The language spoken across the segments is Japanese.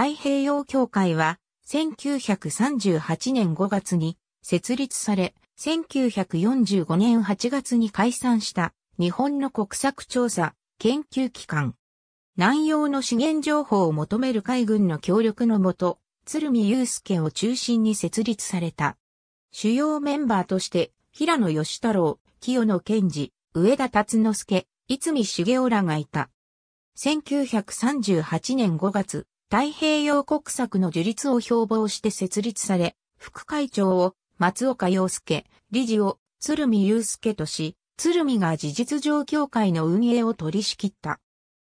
太平洋協会は、1938年5月に設立され、1945年8月に解散した日本の国策調査研究機関。南洋の資源情報を求める海軍の協力のもと、鶴見祐介を中心に設立された。主要メンバーとして、平野義太郎、清野健治、上田達之助、逸見茂雄らがいた。1938年5月、太平洋国策の樹立を標榜して設立され、副会長を松岡洋介、理事を鶴見祐介とし、鶴見が事実上協会の運営を取り仕切った。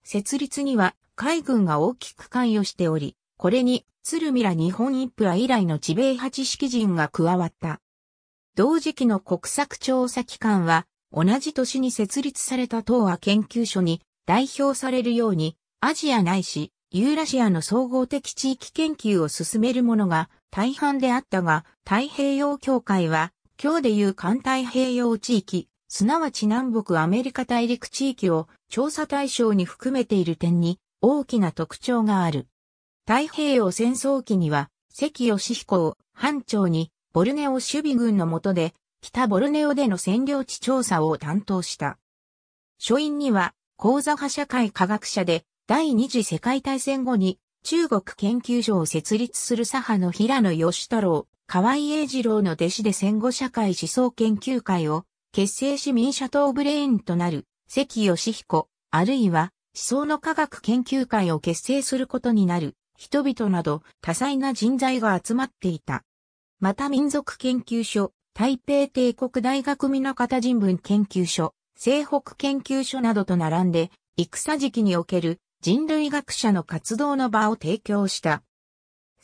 設立には海軍が大きく関与しており、これに鶴見ら日本一派以来の地米八式人が加わった。同時期の国策調査機関は、同じ年に設立された東亜研究所に代表されるように、アジアないし、ユーラシアの総合的地域研究を進めるものが大半であったが、太平洋協会は、今日でいう環太平洋地域、すなわち南北アメリカ大陸地域を調査対象に含めている点に大きな特徴がある。太平洋戦争期には、関義彦を班長にボルネオ守備軍の下で北ボルネオでの占領地調査を担当した。書院には、講座派社会科学者で第二次世界大戦後に中国研究所を設立する左派の平野義太郎、河合英二郎の弟子で戦後社会思想研究会を結成し民社党ブレインとなる関義彦、あるいは思想の科学研究会を結成することになる人々など多彩な人材が集まっていた。また民族研究所、台北帝国大学美方人文研究所、西北研究所などと並んで、戦時期における人類学者の活動の場を提供した。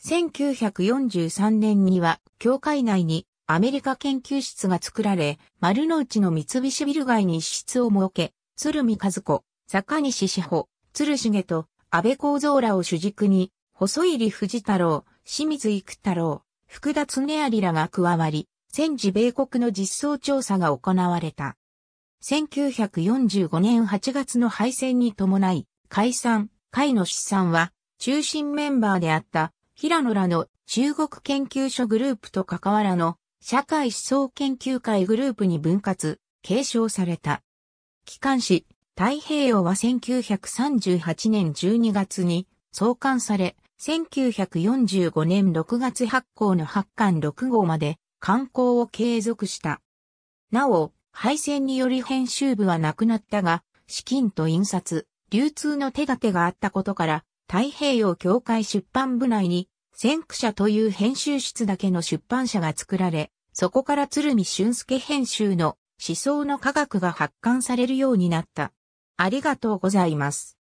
1943年には、教会内にアメリカ研究室が作られ、丸の内の三菱ビル街に一室を設け、鶴見和子、坂西志保、鶴重と安倍幸造らを主軸に、細入藤太郎、清水育太郎、福田恒有らが加わり、戦時米国の実相調査が行われた。1945年8月の敗戦に伴い、解散、会の資産は、中心メンバーであった平野らの中国研究所グループと関わらの社会思想研究会グループに分割、継承された。機関紙、太平洋は1938年12月に創刊され、1945年6月発行の発刊6号まで刊行を継続した。なお、敗戦により編集部はなくなったが、資金と印刷、流通の手立てがあったことから、太平洋協会出版部内に、先駆者という編集室だけの出版社が作られ、そこから鶴見俊介編集の思想の科学が発刊されるようになった。ありがとうございます。